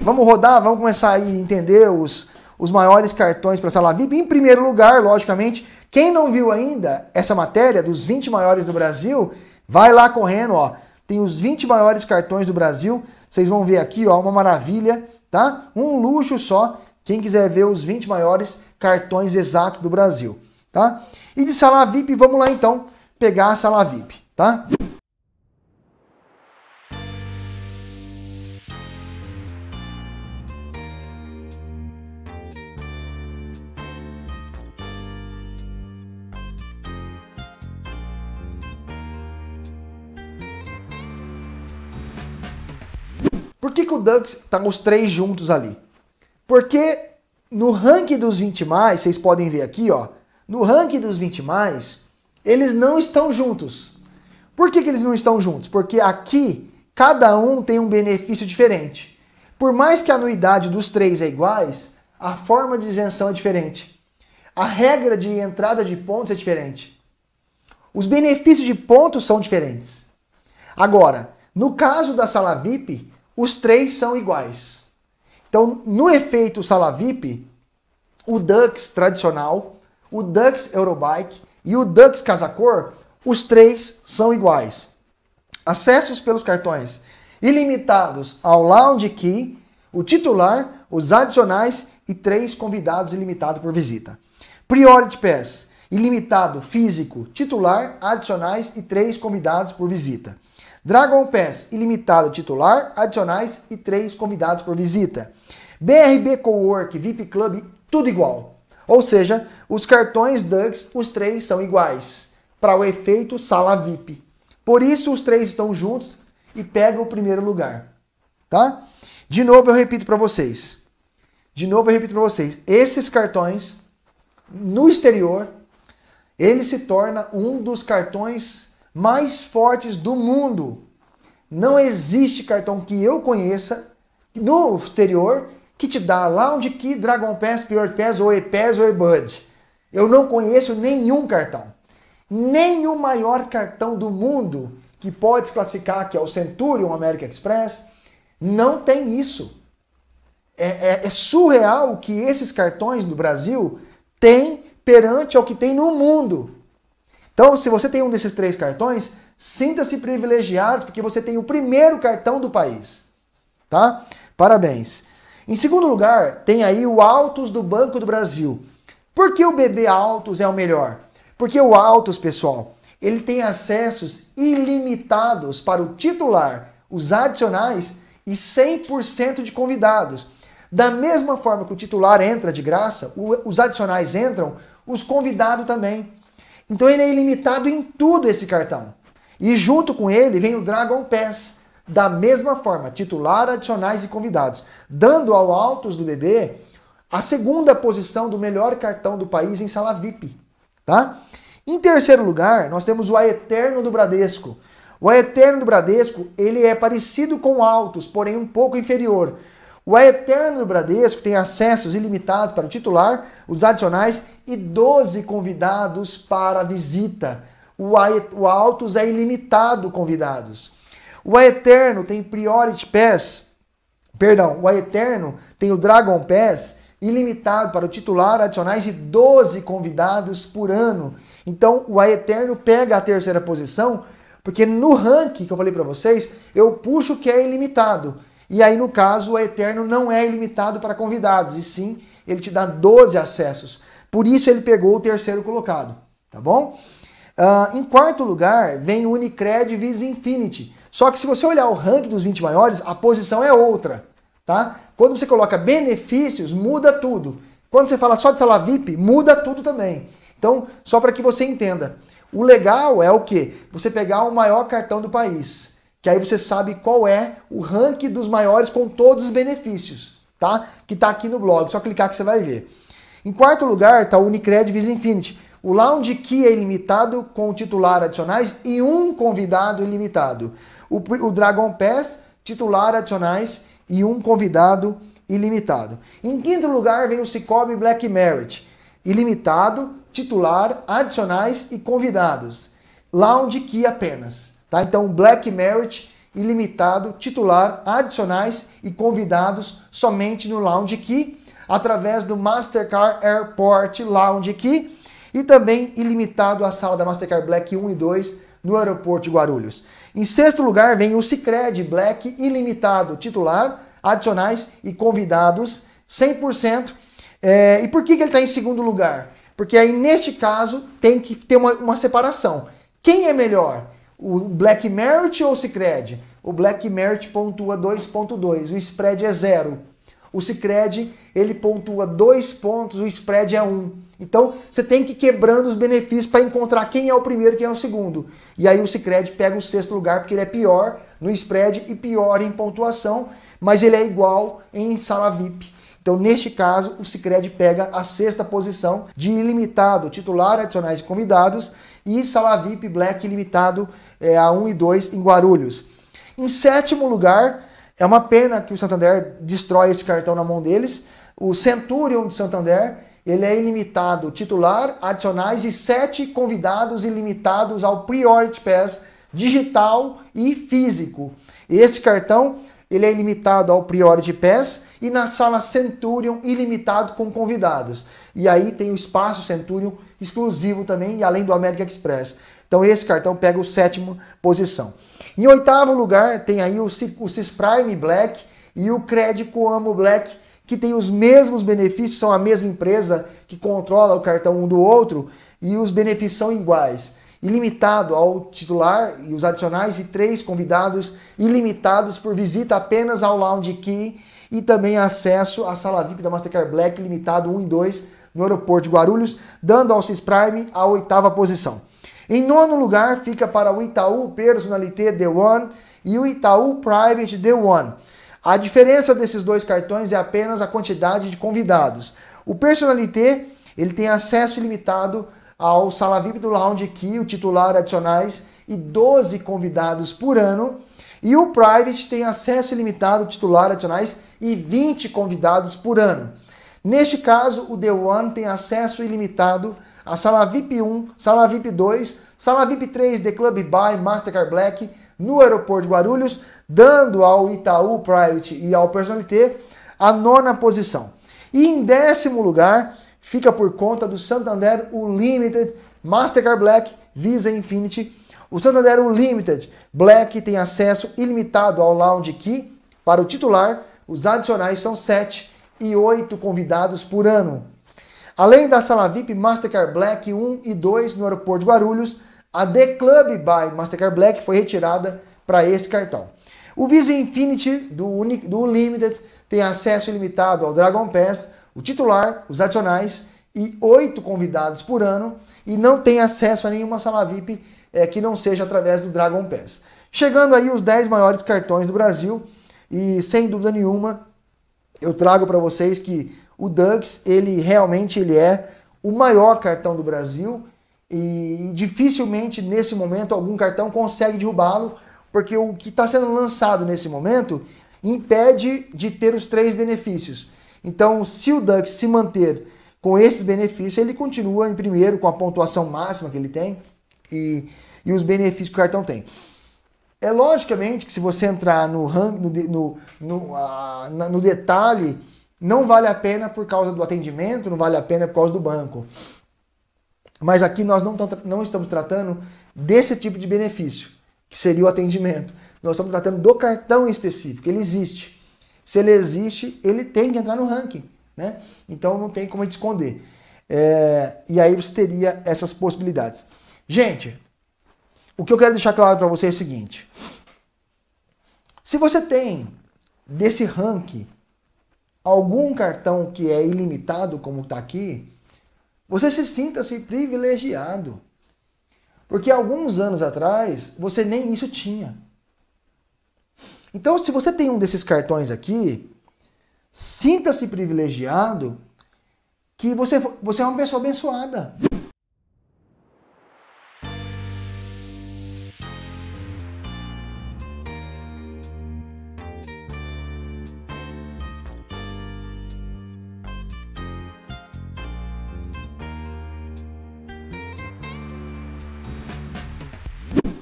Vamos rodar, vamos começar a entender os, os maiores cartões para a sala VIP. Em primeiro lugar, logicamente, quem não viu ainda essa matéria dos 20 maiores do Brasil, vai lá correndo, ó. Tem os 20 maiores cartões do Brasil. Vocês vão ver aqui, ó, uma maravilha, tá? Um luxo só. Quem quiser ver os 20 maiores cartões exatos do Brasil, tá? E de sala VIP, vamos lá então pegar a sala VIP, tá? Por que, que o Ducks tá os três juntos ali? Porque no ranking dos 20 mais, vocês podem ver aqui, ó, no ranking dos 20 mais, eles não estão juntos. Por que, que eles não estão juntos? Porque aqui cada um tem um benefício diferente. Por mais que a anuidade dos três é iguais, a forma de isenção é diferente. A regra de entrada de pontos é diferente. Os benefícios de pontos são diferentes. Agora, no caso da sala VIP, os três são iguais. Então, no efeito sala VIP, o Dux tradicional, o Dux Eurobike e o Dux Casacor, os três são iguais. Acessos pelos cartões ilimitados ao Lounge Key, o titular, os adicionais e três convidados ilimitado por visita. Priority Pass, ilimitado físico, titular, adicionais e três convidados por visita. Dragon Pass ilimitado titular, adicionais e três convidados por visita. BRB Cowork, VIP Club, tudo igual. Ou seja, os cartões Ducks, os três são iguais. Para o efeito sala VIP. Por isso os três estão juntos e pegam o primeiro lugar. Tá? De novo eu repito para vocês. De novo eu repito para vocês. Esses cartões no exterior, ele se torna um dos cartões mais fortes do mundo. Não existe cartão que eu conheça no exterior que te dá Lounge Key, Dragon Pass, Pior Pass, ou E-Pass ou E-Bud. Eu não conheço nenhum cartão. Nem o maior cartão do mundo que pode se classificar, que é o Centurion American Express, não tem isso. É, é, é surreal o que esses cartões do Brasil têm perante ao que tem no mundo. Então, se você tem um desses três cartões, sinta-se privilegiado porque você tem o primeiro cartão do país, tá? Parabéns. Em segundo lugar, tem aí o Altos do Banco do Brasil. Por que o BB Altos é o melhor? Porque o Altos, pessoal, ele tem acessos ilimitados para o titular, os adicionais e 100% de convidados. Da mesma forma que o titular entra de graça, os adicionais entram, os convidados também. Então ele é ilimitado em tudo esse cartão. E junto com ele vem o Dragon Pass, da mesma forma, titular, adicionais e convidados, dando ao Autos do Bebê a segunda posição do melhor cartão do país em sala VIP, tá? Em terceiro lugar, nós temos o Eterno do Bradesco. O Eterno do Bradesco, ele é parecido com o Autos, porém um pouco inferior. O Eterno do Bradesco tem acessos ilimitados para o titular, os adicionais e 12 convidados para a visita. O, o Autos é ilimitado convidados. O Eterno tem Priority Pass, perdão, o Eterno tem o Dragon Pass ilimitado para o titular, adicionais e 12 convidados por ano. Então o Eterno pega a terceira posição, porque no ranking que eu falei para vocês, eu puxo o que é ilimitado. E aí, no caso, o Eterno não é ilimitado para convidados, e sim, ele te dá 12 acessos. Por isso, ele pegou o terceiro colocado, tá bom? Uh, em quarto lugar, vem o Unicred Visa Infinity. Só que se você olhar o ranking dos 20 maiores, a posição é outra, tá? Quando você coloca benefícios, muda tudo. Quando você fala só de sala VIP, muda tudo também. Então, só para que você entenda. O legal é o que? Você pegar o maior cartão do país que aí você sabe qual é o ranking dos maiores com todos os benefícios, tá? Que está aqui no blog, só clicar que você vai ver. Em quarto lugar está o Unicred Visa Infinity. O lounge key é ilimitado com titular adicionais e um convidado ilimitado. O, o Dragon Pass, titular adicionais e um convidado ilimitado. Em quinto lugar vem o Cicobi Black Merit, ilimitado, titular, adicionais e convidados. Lounge key apenas. Tá? Então, Black Merit ilimitado, titular, adicionais e convidados somente no Lounge Key, através do Mastercard Airport Lounge Key e também ilimitado a sala da Mastercard Black 1 e 2 no aeroporto de Guarulhos. Em sexto lugar vem o Cicred Black ilimitado, titular, adicionais e convidados 100%. É, e por que, que ele está em segundo lugar? Porque aí, neste caso, tem que ter uma, uma separação. Quem é melhor? O Black Merit ou o Cicred? O Black Merit pontua 2.2, o spread é zero. O Cicred, ele pontua 2 pontos, o spread é 1. Um. Então, você tem que ir quebrando os benefícios para encontrar quem é o primeiro e quem é o segundo. E aí o Cicred pega o sexto lugar porque ele é pior no spread e pior em pontuação, mas ele é igual em sala VIP. Então, neste caso, o Cicred pega a sexta posição de ilimitado, titular, adicionais e convidados, e sala VIP Black limitado é, a 1 e 2 em Guarulhos. Em sétimo lugar, é uma pena que o Santander destrói esse cartão na mão deles. O Centurion de Santander, ele é ilimitado titular, adicionais e sete convidados ilimitados ao Priority Pass digital e físico. Esse cartão, ele é ilimitado ao Priority Pass e na sala Centurion ilimitado com convidados. E aí tem o espaço Centurion exclusivo também, além do América Express. Então esse cartão pega o sétimo posição. Em oitavo lugar tem aí o, C o Prime Black e o Crédito Amo Black, que tem os mesmos benefícios, são a mesma empresa que controla o cartão um do outro e os benefícios são iguais. Ilimitado ao titular e os adicionais e três convidados ilimitados por visita apenas ao Lounge Key e também acesso à sala VIP da Mastercard Black limitado 1 e 2 no aeroporto de Guarulhos, dando ao Prime a oitava posição. Em nono lugar fica para o Itaú Personalité The One e o Itaú Private The One. A diferença desses dois cartões é apenas a quantidade de convidados. O Personalité ele tem acesso ilimitado ao Sala VIP do Lounge Key, o titular adicionais e 12 convidados por ano. E o Private tem acesso ilimitado, titular adicionais e 20 convidados por ano. Neste caso, o The One tem acesso ilimitado à sala VIP 1, sala VIP 2, sala VIP 3 The Club Buy Mastercard Black no aeroporto de Guarulhos, dando ao Itaú Private e ao Personalité a nona posição. E em décimo lugar, fica por conta do Santander Unlimited, Mastercard Black, Visa Infinity. O Santander Unlimited Black tem acesso ilimitado ao Lounge Key para o titular, os adicionais são 7 e 8 convidados por ano. Além da sala VIP Mastercard Black 1 e 2 no aeroporto de Guarulhos, a The Club by Mastercard Black foi retirada para esse cartão. O Visa Infinity do, Uni do Unlimited tem acesso ilimitado ao Dragon Pass, o titular, os adicionais e oito convidados por ano e não tem acesso a nenhuma sala VIP é, que não seja através do Dragon Pass. Chegando aí os 10 maiores cartões do Brasil e sem dúvida nenhuma eu trago para vocês que o Dux, ele realmente ele é o maior cartão do Brasil e dificilmente nesse momento algum cartão consegue derrubá-lo, porque o que está sendo lançado nesse momento impede de ter os três benefícios. Então, se o Dux se manter com esses benefícios, ele continua em primeiro com a pontuação máxima que ele tem e, e os benefícios que o cartão tem. É logicamente que se você entrar no, no, no, ah, no detalhe, não vale a pena por causa do atendimento, não vale a pena por causa do banco. Mas aqui nós não, não estamos tratando desse tipo de benefício, que seria o atendimento. Nós estamos tratando do cartão em específico, ele existe. Se ele existe, ele tem que entrar no ranking, né? Então não tem como a gente esconder. É, e aí você teria essas possibilidades. Gente, o que eu quero deixar claro para você é o seguinte: se você tem desse ranking algum cartão que é ilimitado, como está aqui, você se sinta-se privilegiado. Porque alguns anos atrás, você nem isso tinha. Então, se você tem um desses cartões aqui, sinta-se privilegiado que você, você é uma pessoa abençoada.